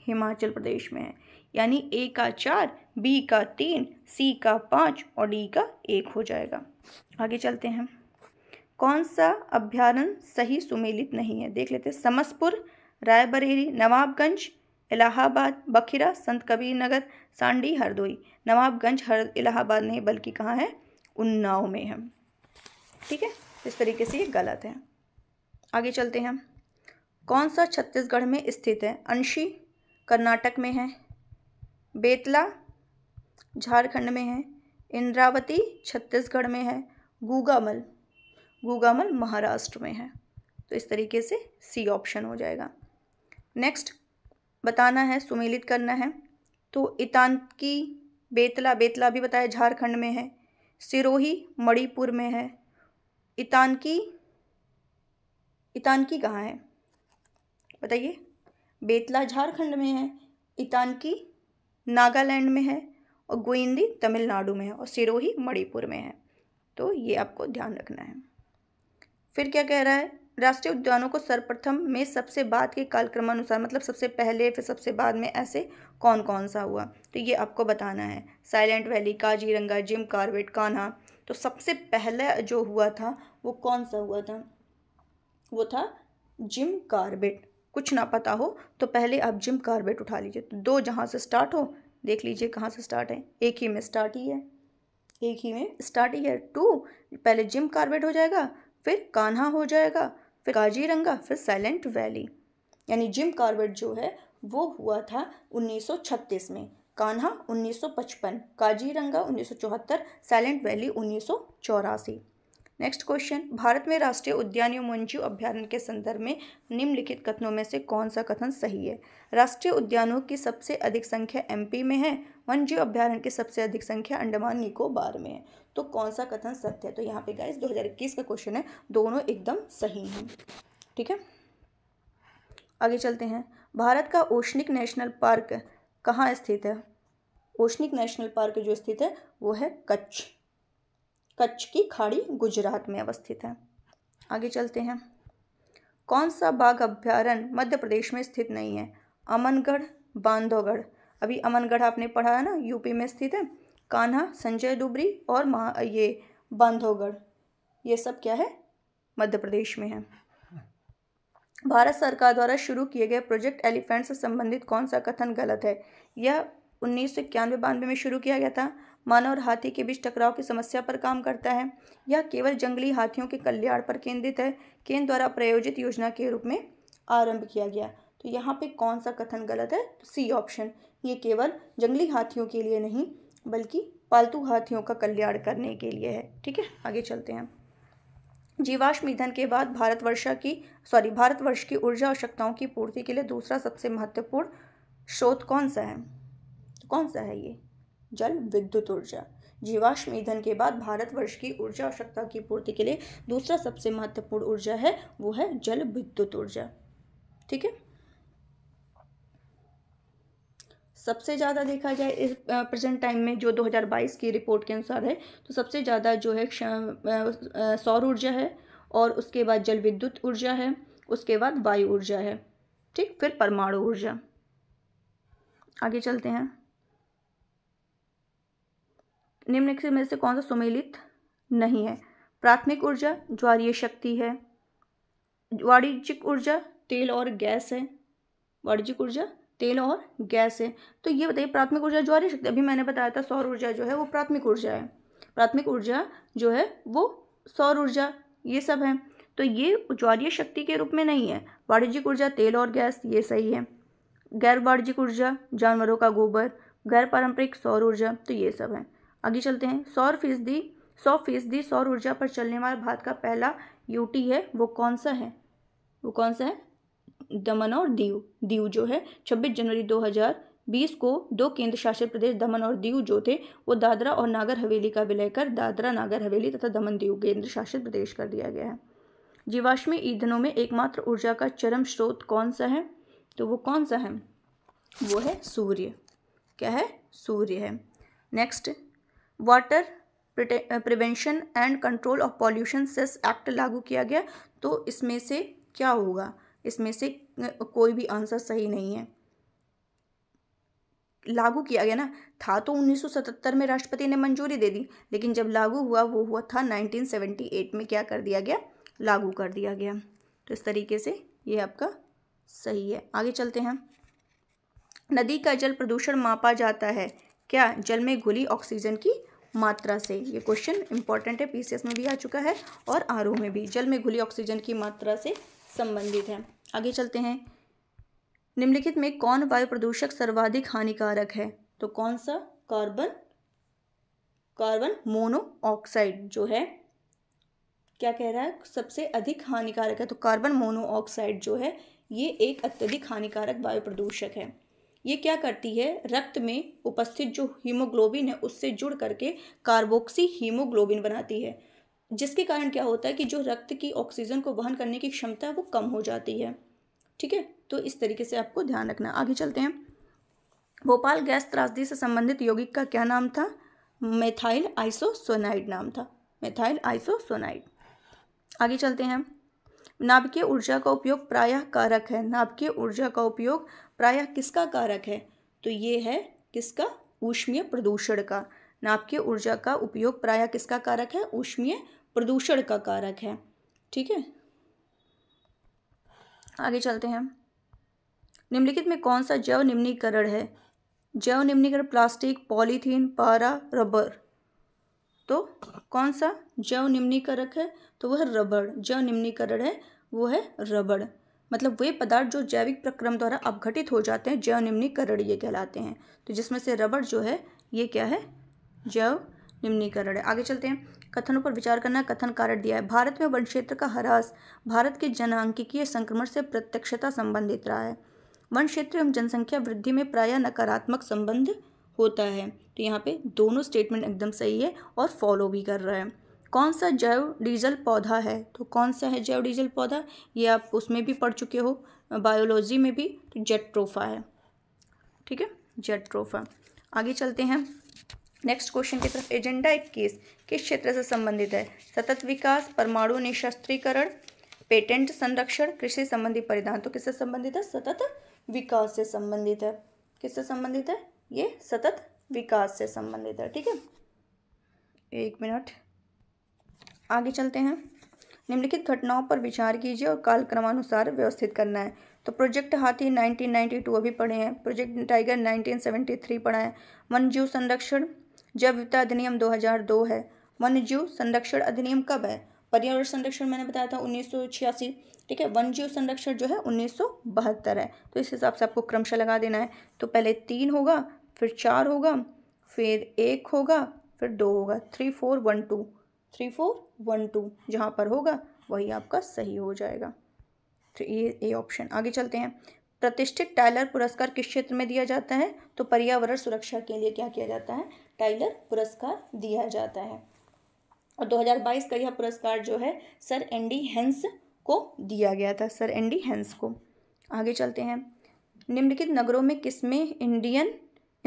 हिमाचल प्रदेश में है यानी ए का चार बी का तीन सी का पाँच और डी का एक हो जाएगा आगे चलते हैं कौन सा अभ्यारण सही सुमेलित नहीं है देख लेते हैं समसपुर रायबरेली नवाबगंज इलाहाबाद बखीरा संत कबीर नगर सांडी हरदोई नवाबगंज हर इलाहाबाद नहीं बल्कि कहाँ है उन्नाव में है ठीक है इस तरीके से ये गलत है आगे चलते हैं कौन सा छत्तीसगढ़ में स्थित है अंशी कर्नाटक में है बेतला झारखंड में है इंद्रावती छत्तीसगढ़ में है गूगामल गूगामल महाराष्ट्र में है तो इस तरीके से सी ऑप्शन हो जाएगा नेक्स्ट बताना है सुमेलित करना है तो इतानकी बेतला बेतला भी बताया झारखंड में है सिरोही मणिपुर में है इतानकी इतानकी कहाँ है बताइए बेतला झारखंड में है इतानकी नागालैंड में है और गोइंदी तमिलनाडु में है और सिरोही मणिपुर में है तो ये आपको ध्यान रखना है फिर क्या कह रहा है राष्ट्रीय उद्यानों को सर्वप्रथम में सबसे बाद के कालक्रमानुसार मतलब सबसे पहले फिर सबसे बाद में ऐसे कौन कौन सा हुआ तो ये आपको बताना है Silent Valley Kaziranga Jim Corbett Kanha तो सबसे पहला जो हुआ था वो कौन सा हुआ था वो था जिम कार्बेट कुछ ना पता हो तो पहले आप जिम कार्बेट उठा लीजिए तो दो जहाँ से स्टार्ट हो देख लीजिए कहाँ से स्टार्ट है एक ही में स्टार्ट ही है एक ही में स्टार्ट ही है टू पहले जिम कार्बेट हो जाएगा फिर कान्हा हो जाएगा फिर काजीरंगा फिर साइलेंट वैली यानी जिम कार्बेट जो है वो हुआ था 1936 में कान्हा 1955, काजीरंगा 1974, साइलेंट वैली उन्नीस नेक्स्ट क्वेश्चन भारत में राष्ट्रीय उद्यान एवं वन्यजीव अभ्यारण्य के संदर्भ में निम्नलिखित कथनों में से कौन सा कथन सही है राष्ट्रीय उद्यानों की सबसे अधिक संख्या एमपी में है वन्यजीव अभ्यारण्य की सबसे अधिक संख्या अंडमान निकोबार में है तो कौन सा कथन सत्य है तो यहाँ पे गाइस दो का क्वेश्चन है दोनों एकदम सही हैं ठीक है आगे चलते हैं भारत का ओशनिक नेशनल पार्क कहाँ स्थित है ओशनिक नेशनल पार्क जो स्थित है वो है कच्छ कच्छ की खाड़ी गुजरात में अवस्थित है आगे चलते हैं कौन सा बाघ अभ्यारण्य मध्य प्रदेश में स्थित नहीं है अमनगढ़ बांधवगढ़ अभी अमनगढ़ आपने पढ़ा है ना यूपी में स्थित है कान्हा संजय डुबरी और महा ये बांधवगढ़ ये सब क्या है मध्य प्रदेश में है भारत सरकार द्वारा शुरू किए गए प्रोजेक्ट एलिफेंट से संबंधित कौन सा कथन गलत है यह उन्नीस सौ इक्यानवे बानवे में शुरू किया गया था मानव और हाथी के बीच टकराव की समस्या पर काम करता है यह केवल जंगली हाथियों के कल्याण पर केंद्रित है केंद्र द्वारा प्रायोजित योजना के रूप में आरंभ किया गया तो यहाँ पे कौन सा कथन गलत है सी तो ऑप्शन ये केवल जंगली हाथियों के लिए नहीं बल्कि पालतू हाथियों का कल्याण करने के लिए है ठीक है आगे चलते हैं जीवाश्म ईंधन के बाद भारतवर्षा की सॉरी भारतवर्ष की ऊर्जा आवश्यकताओं की पूर्ति के लिए दूसरा सबसे महत्वपूर्ण स्रोत कौन सा है कौन सा है ये जल विद्युत ऊर्जा जीवाश्म ईंधन के बाद भारतवर्ष की ऊर्जा आवश्यकता की पूर्ति के लिए दूसरा सबसे महत्वपूर्ण ऊर्जा है वो है जल विद्युत ऊर्जा ठीक है सबसे ज़्यादा देखा जाए इस प्रेजेंट टाइम में जो 2022 की रिपोर्ट के अनुसार है तो सबसे ज़्यादा जो है सौर ऊर्जा है और उसके बाद जल विद्युत ऊर्जा है उसके बाद वायु ऊर्जा है ठीक फिर परमाणु ऊर्जा आगे चलते हैं निम्नलिखित में से कौन सा सुमेलित नहीं है प्राथमिक ऊर्जा ज्वारीय शक्ति है वाणिज्यिक ऊर्जा तेल और गैस है वाणिज्यिक ऊर्जा तेल और गैस है तो ये बताइए प्राथमिक ऊर्जा जो शक्ति अभी मैंने बताया था सौर ऊर्जा जो है वो प्राथमिक ऊर्जा है प्राथमिक ऊर्जा जो है वो सौर ऊर्जा ये सब है तो ये ज्वारीय शक्ति के रूप में नहीं है वाणिज्यिक ऊर्जा तेल और गैस ये सही है गैर वाणिज्यिक ऊर्जा जानवरों का गोबर गैर पारंपरिक सौर ऊर्जा तो ये सब है आगे चलते हैं सौर फीसदी सौ फीसदी सौर ऊर्जा पर चलने वाला भारत का पहला यूटी है वो कौन सा है वो कौन सा है दमन और दीव दीव जो है 26 जनवरी 2020 को दो केंद्र शासित प्रदेश दमन और दीव जो थे वो दादरा और नागर हवेली का विलय कर दादरा नागर हवेली तथा दमन दीव केंद्र शासित प्रदेश कर दिया गया है जीवाश्मी ईंधनों में एकमात्र ऊर्जा का चरम स्रोत कौन सा है तो वो कौन सा है वो है सूर्य क्या है सूर्य है next water prevention and control of pollution cess act लागू किया गया तो इसमें से क्या होगा इसमें से कोई भी आंसर सही नहीं है लागू किया गया ना था तो 1977 में राष्ट्रपति ने मंजूरी दे दी लेकिन जब लागू हुआ वो हुआ था 1978 में क्या कर दिया गया लागू कर दिया गया तो इस तरीके से ये आपका सही है आगे चलते हैं नदी का जल प्रदूषण मापा जाता है क्या जल में घुली ऑक्सीजन की मात्रा से ये क्वेश्चन इंपॉर्टेंट है पीसीएस में भी आ चुका है और आरओ में भी जल में घुली ऑक्सीजन की मात्रा से संबंधित है आगे चलते हैं निम्नलिखित में कौन वायु प्रदूषक सर्वाधिक हानिकारक है तो कौन सा कार्बन कार्बन मोनोऑक्साइड जो है क्या कह रहा है सबसे अधिक हानिकारक है तो कार्बन मोनोऑक्साइड जो है ये एक अत्यधिक हानिकारक वायु प्रदूषक है ये क्या करती है रक्त में उपस्थित जो हीमोग्लोबिन है उससे जुड़ करके कार्बोक्सी हीमोग्लोबिन बनाती है जिसके कारण क्या होता है कि जो रक्त की ऑक्सीजन को वहन करने की क्षमता है वो कम हो जाती है ठीक है तो इस तरीके से आपको ध्यान रखना आगे चलते हैं भोपाल गैस त्रासदी से संबंधित यौगिक का क्या नाम था मेथाइल आइसोसोनाइड नाम था मेथाइल आइसोसोनाइड आगे चलते हैं नाभिकीय ऊर्जा का उपयोग प्रायः कारक है नाभिकीय ऊर्जा का उपयोग प्रायः किसका कारक है तो ये है किसका ऊष्मीय प्रदूषण का नाभिकीय ऊर्जा का उपयोग प्रायः किसका कारक है ऊष्मीय प्रदूषण का कारक है ठीक है आगे चलते हैं निम्नलिखित में कौन सा जैव निम्नीकरण है जैव निम्नीकरण प्लास्टिक पॉलीथीन पारा रबर तो कौन सा जैव निम्नीकारक है तो वह रबड़ जैव निम्नीकरण है वो है रबड़ मतलब वे पदार्थ जो जैविक प्रक्रम द्वारा अपघटित हो जाते हैं जैव निम्नीकरण ये कहलाते हैं तो जिसमें से रबड़ जो है ये क्या है जैव निम्नीकरण है आगे चलते हैं कथनों पर विचार करना कथन कारण दिया है भारत में वन क्षेत्र का ह्रास भारत के जनांकिकीय संक्रमण से प्रत्यक्षता संबंधित रहा है वन क्षेत्र एवं जनसंख्या वृद्धि में प्राय नकारात्मक संबंध होता है तो यहाँ पे दोनों स्टेटमेंट एकदम सही है और फॉलो भी कर रहा है कौन सा जैव डीजल पौधा है तो कौन सा है जैव डीजल पौधा ये आप उसमें भी पढ़ चुके हो बायोलॉजी में भी तो जेट्रोफा है ठीक है जेट्रोफा आगे चलते हैं नेक्स्ट क्वेश्चन की तरफ एजेंडा इक्कीस किस क्षेत्र से संबंधित है सतत विकास परमाणु निशस्त्रीकरण पेटेंट संरक्षण कृषि संबंधी परिधान तो किससे संबंधित है सतत विकास से संबंधित है किससे संबंधित है ये सतत विकास से संबंधित है ठीक है एक मिनट आगे चलते हैं निम्नलिखित घटनाओं पर विचार कीजिए और काल क्रमानुसार व्यवस्थित करना है तो प्रोजेक्ट हाथी 1992 अभी पढ़े हैं प्रोजेक्ट टाइगर 1973 पढ़ा है जीव संरक्षण जैवविविधता अधिनियम 2002 है वन्य जीव संरक्षण अधिनियम कब है पर्यावरण संरक्षण मैंने बताया था उन्नीस ठीक है वन जीव संरक्षण जो है उन्नीस है तो इस हिसाब से आपको क्रमशः लगा देना है तो पहले तीन होगा फिर चार होगा फिर एक होगा फिर दो होगा three four one two three four one two जहाँ पर होगा वही आपका सही हो जाएगा तो ये ए ऑप्शन आगे चलते हैं प्रतिष्ठित टाइलर पुरस्कार किस क्षेत्र में दिया जाता है तो पर्यावरण सुरक्षा के लिए क्या किया जाता है टाइलर पुरस्कार दिया जाता है और 2022 का यह पुरस्कार जो है सर एंडी हेंस को दिया गया था सर एंडी हेंस को आगे चलते हैं निम्नलिखित नगरों में किसमें Indian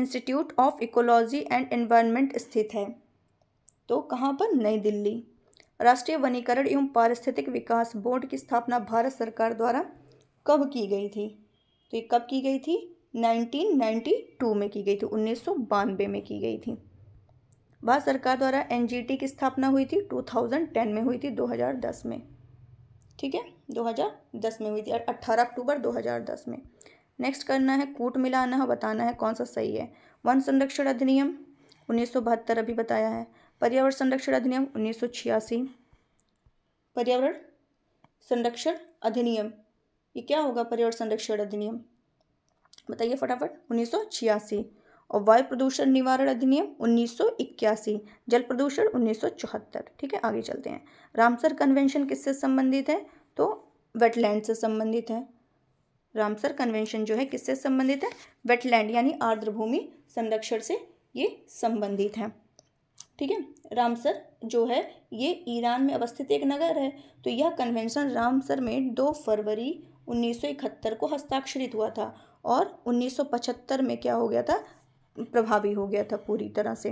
institute of ecology and environment स्थित है तो कहाँ पर नई दिल्ली राष्ट्रीय वनीकरण एवं पारिस्थितिक विकास बोर्ड की स्थापना भारत सरकार द्वारा कब की गई थी तो ये कब की गई थी 1992 में की गई थी उन्नीस में की गई थी भारत सरकार द्वारा एन की स्थापना हुई थी 2010 में हुई थी 2010 में ठीक है 2010 में हुई थी अट्ठारह अक्टूबर 2010 में नेक्स्ट करना है कूट मिलाना है बताना है कौन सा सही है वन संरक्षण अधिनियम उन्नीस अभी बताया है पर्यावरण संरक्षण अधिनियम उन्नीस पर्यावरण संरक्षण अधिनियम ये क्या होगा पर्यावरण संरक्षण अधिनियम बताइए फटाफट उन्नीस और वायु प्रदूषण निवारण अधिनियम 1981 जल प्रदूषण 1974 ठीक है आगे चलते हैं रामसर कन्वेंशन किससे संबंधित है तो वेटलैंड से संबंधित है रामसर कन्वेंशन जो है किससे संबंधित है वेटलैंड यानी आर्द्रभूमि संरक्षण से ये संबंधित है ठीक है रामसर जो है ये ईरान में अवस्थित एक नगर है तो यह कन्वेंशन रामसर में दो फरवरी 1971 को हस्ताक्षरित हुआ था और 1975 में क्या हो गया था प्रभावी हो गया था पूरी तरह से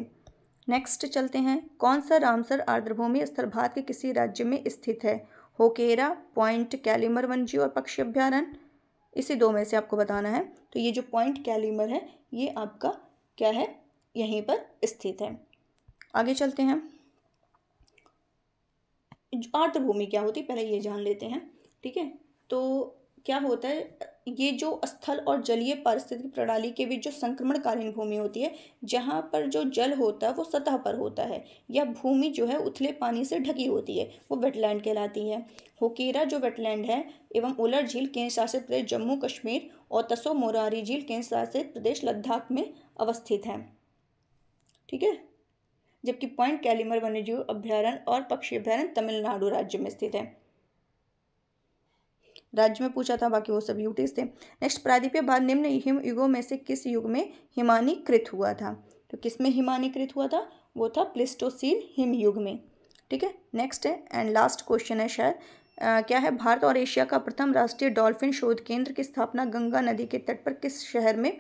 नेक्स्ट चलते हैं कौन सा रामसर आर्द्रभूमि स्थल भारत के किसी राज्य में स्थित है होकेरा पॉइंट कैलिमर वनजी और पक्षी अभ्यारण इसी दो में से आपको बताना है तो ये जो पॉइंट कैलिमर है ये आपका क्या है यहीं पर स्थित है आगे चलते हैं आर्द्रभूमि क्या होती है पहले ये जान लेते हैं ठीक है तो क्या होता है ये जो स्थल और जलीय पारिस्थितिक प्रणाली के बीच जो संक्रमणकालीन भूमि होती है जहाँ पर जो जल होता है वो सतह पर होता है या भूमि जो है उथले पानी से ढकी होती है वो वेटलैंड कहलाती है होकेरा जो वेटलैंड है एवं उलर झील केंद्र शासित प्रदेश जम्मू कश्मीर और तसो मोरारी झील केंद्र शासित प्रदेश लद्दाख में अवस्थित है ठीक है जबकि पॉइंट कैलिमर वन्यजीव अभ्यारण्य और पक्षी अभ्यारण्य तमिलनाडु राज्य में स्थित है राज्य में पूछा था बाकी वो सब यूटीज थे नेक्स्ट प्रादीपीय बाद निम्न हिम युगों में से किस युग में हिमानीकृत हुआ था तो किस में हिमानीकृत हुआ था वो था प्लिस्टोसीन हिम युग में ठीक है नेक्स्ट है एंड लास्ट क्वेश्चन है शायद Uh, क्या है भारत और एशिया का प्रथम राष्ट्रीय डॉल्फिन शोध केंद्र की स्थापना गंगा नदी के तट पर किस शहर में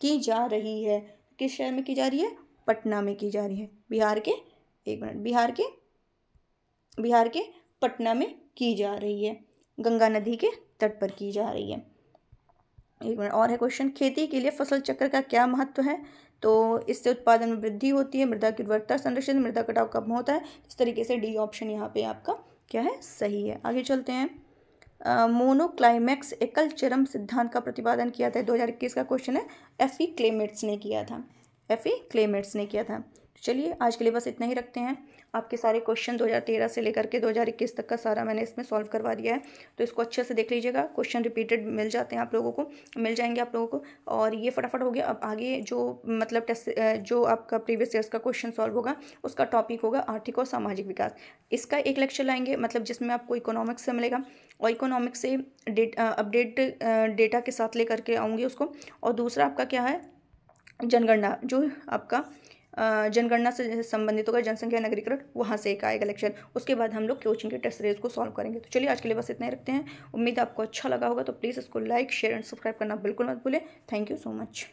की जा रही है किस शहर में की जा रही है पटना में की जा रही है बिहार के एक मिनट बिहार के बिहार के पटना में की जा रही है गंगा नदी के तट पर की जा रही है एक मिनट और है क्वेश्चन खेती के लिए फसल चक्र का क्या महत्व है तो इससे उत्पादन में वृद्धि होती है मृदा की उर्वरता संरक्षित मृदा कटाव कम होता है इस तरीके से डी ऑप्शन यहाँ पे आपका क्या है सही है आगे चलते हैं मोनोक्लाइमैक्स एकल चरम सिद्धांत का प्रतिपादन किया था दो का क्वेश्चन है एफ ई क्लेमेट्स ने किया था एफ ई क्लेमेट्स ने किया था चलिए आज के लिए बस इतना ही रखते हैं आपके सारे क्वेश्चन 2013 से लेकर के 2021 तक का सारा मैंने इसमें सॉल्व करवा दिया है तो इसको अच्छे से देख लीजिएगा क्वेश्चन रिपीटेड मिल जाते हैं आप लोगों को मिल जाएंगे आप लोगों को और ये फटाफट हो गया अब आगे जो मतलब टेस्ट जो आपका प्रीवियस ईयर्स का क्वेश्चन सॉल्व होगा उसका टॉपिक होगा आर्थिक और सामाजिक विकास इसका एक लेक्चर लाएंगे मतलब जिसमें आपको इकोनॉमिक्स से मिलेगा और इकोनॉमिक्स से डेट अपडेट डेटा के साथ ले करके आऊँगी उसको और दूसरा आपका क्या है जनगणना जो आपका जनगणना से संबंधित होगा जनसंख्या नगरीकरण वहाँ से एक आएगा इलेक्शन उसके बाद हम लोग कोचिंग के टेस्ट सीरीज को सॉल्व करेंगे तो चलिए आज के लिए बस इतना ही रखते हैं उम्मीद आपको अच्छा लगा होगा तो प्लीज़ इसको लाइक शेयर एंड सब्सक्राइब करना बिल्कुल मत भूलें थैंक यू सो मच